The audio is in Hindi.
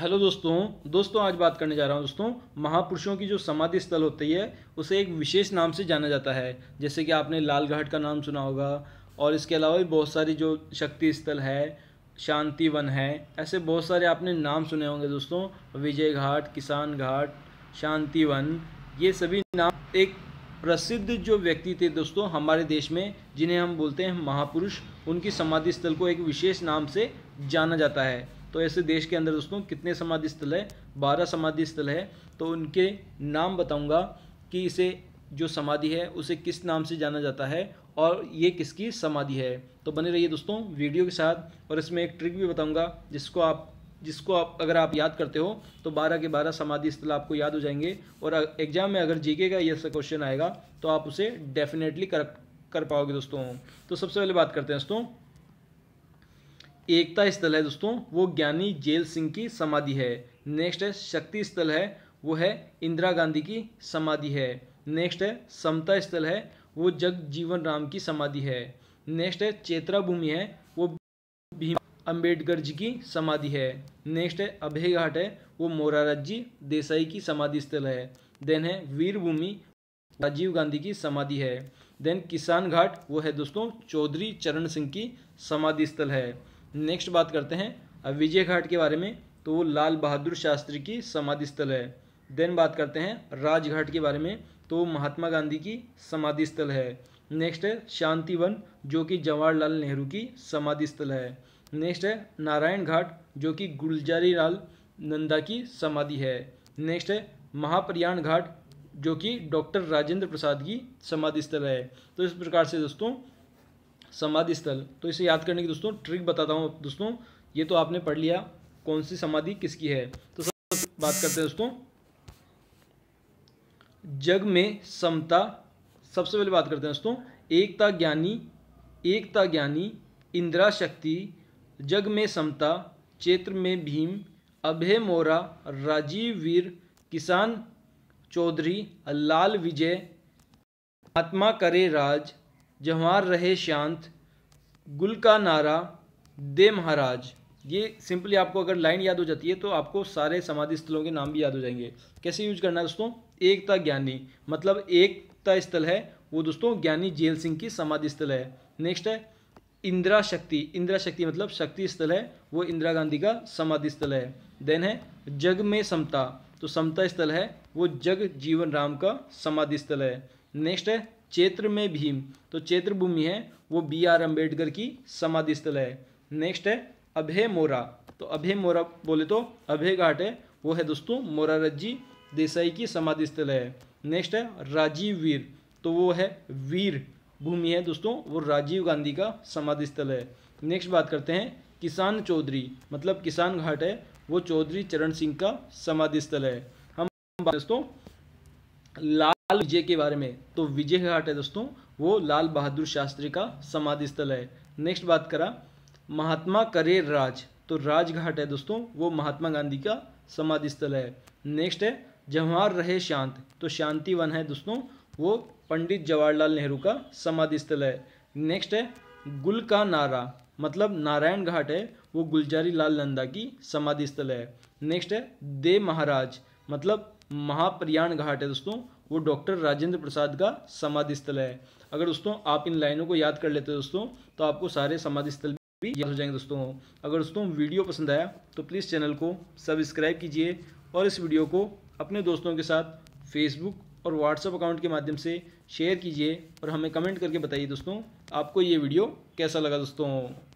हेलो दोस्तों दोस्तों आज बात करने जा रहा हूँ दोस्तों महापुरुषों की जो समाधि स्थल होती है उसे एक विशेष नाम से जाना जाता है जैसे कि आपने लाल घाट का नाम सुना होगा और इसके अलावा भी बहुत सारी जो शक्ति स्थल है शांति वन है ऐसे बहुत सारे आपने नाम सुने होंगे दोस्तों विजय घाट किसान घाट शांति वन ये सभी नाम एक प्रसिद्ध जो व्यक्ति थे दोस्तों हमारे देश में जिन्हें हम बोलते हैं महापुरुष उनकी समाधि स्थल को एक विशेष नाम से जाना जाता है तो ऐसे देश के अंदर दोस्तों कितने समाधि स्थल है बारह समाधि स्थल है तो उनके नाम बताऊँगा कि इसे जो समाधि है उसे किस नाम से जाना जाता है और ये किसकी समाधि है तो बने रहिए दोस्तों वीडियो के साथ और इसमें एक ट्रिक भी बताऊंगा जिसको आप जिसको आप अगर आप याद करते हो तो 12 के 12 समाधि स्थल आपको याद हो जाएंगे और एग्जाम में अगर जीके का ये क्वेश्चन आएगा तो आप उसे डेफिनेटली कर कर पाओगे दोस्तों तो सबसे पहले बात करते हैं दोस्तों एकता स्थल है दोस्तों वो ज्ञानी जेल सिंह की समाधि है नेक्स्ट है शक्ति स्थल है वो है इंदिरा गांधी की समाधि है नेक्स्ट है समता स्थल है वो जग जीवन राम की समाधि है नेक्स्ट है चेतरा भूमि है वो भीम अम्बेडकर जी की समाधि है नेक्स्ट है अभय घाट है वो मोरारज जी देसाई की समाधि स्थल है देन है वीर भूमि राजीव गांधी की समाधि है देन किसान घाट वो है दोस्तों चौधरी चरण सिंह की समाधि स्थल है नेक्स्ट बात करते हैं विजय घाट के बारे में तो वो लाल बहादुर शास्त्री की समाधि स्थल है देन बात करते हैं राजघाट के बारे में तो वो महात्मा गांधी की समाधि स्थल है नेक्स्ट है शांतिवन जो कि जवाहरलाल नेहरू की समाधि स्थल है नेक्स्ट है नारायण घाट जो कि गुलजारी लाल नंदा की समाधि है नेक्स्ट है महाप्रयाण घाट जो कि डॉक्टर राजेंद्र प्रसाद की समाधि स्थल है तो इस प्रकार से दोस्तों समाधि स्थल तो इसे याद करने की दोस्तों ट्रिक बताता हूँ दोस्तों ये तो आपने पढ़ लिया कौन सी समाधि किसकी है तो सब बात करते हैं दोस्तों जग में समता सबसे पहले बात करते हैं दोस्तों एकता ज्ञानी एकता ज्ञानी इंदिरा शक्ति जग में समता क्षेत्र में भीम अभय मोरा राजीव वीर किसान चौधरी लाल विजय आत्मा करे राज जवार रहे शांत गुल का नारा दे महाराज ये सिंपली आपको अगर लाइन याद हो जाती है तो आपको सारे समाधि स्थलों के नाम भी याद हो जाएंगे कैसे यूज करना है दोस्तों एकता ज्ञानी मतलब एकता स्थल है वो दोस्तों ज्ञानी जेल सिंह की समाधि स्थल है नेक्स्ट है इंदिरा शक्ति इंदिरा शक्ति मतलब शक्ति स्थल है वो इंदिरा गांधी का समाधि स्थल है देन है जग में समता तो समता स्थल है वो जग जीवन राम का समाधि स्थल है नेक्स्ट है चैत्र में भीम तो चैत्र भूमि है वो बी आर अम्बेडकर की समाधि स्थल है नेक्स्ट है अभय मोरा तो अभय मोरा बोले तो अभय घाट है वो है दोस्तों मोरारज्जी देसाई की समाधि स्थल है नेक्स्ट है राजीव वीर तो वो है वीर भूमि है दोस्तों वो राजीव गांधी का समाधि स्थल है नेक्स्ट बात करते हैं किसान चौधरी मतलब किसान घाट है वो चौधरी चरण सिंह का समाधि स्थल है हम दोस्तों लाल लाल विजय के बारे में तो विजय घाट है दोस्तों वो लाल बहादुर शास्त्री का समाधि स्थल है नेक्स्ट बात करा महात्मा करेर राज तो राजघाट है दोस्तों वो महात्मा गांधी का समाधि स्थल है नेक्स्ट है जवाहर रहे शांत तो शांति वन है दोस्तों वो पंडित जवाहरलाल नेहरू का समाधि स्थल है नेक्स्ट है गुल का नारा मतलब नारायण घाट है वो गुलजारी लाल नंदा की समाधि स्थल है नेक्स्ट है दे महाराज मतलब महाप्रयाण घाट है दोस्तों वो डॉक्टर राजेंद्र प्रसाद का समाधि स्थल है अगर दोस्तों आप इन लाइनों को याद कर लेते हो दोस्तों तो आपको सारे समाधि स्थल भी याद हो जाएंगे दोस्तों अगर दोस्तों वीडियो पसंद आया तो प्लीज़ चैनल को सब्सक्राइब कीजिए और इस वीडियो को अपने दोस्तों के साथ फेसबुक और व्हाट्सएप अकाउंट के माध्यम से शेयर कीजिए और हमें कमेंट करके बताइए दोस्तों आपको ये वीडियो कैसा लगा दोस्तों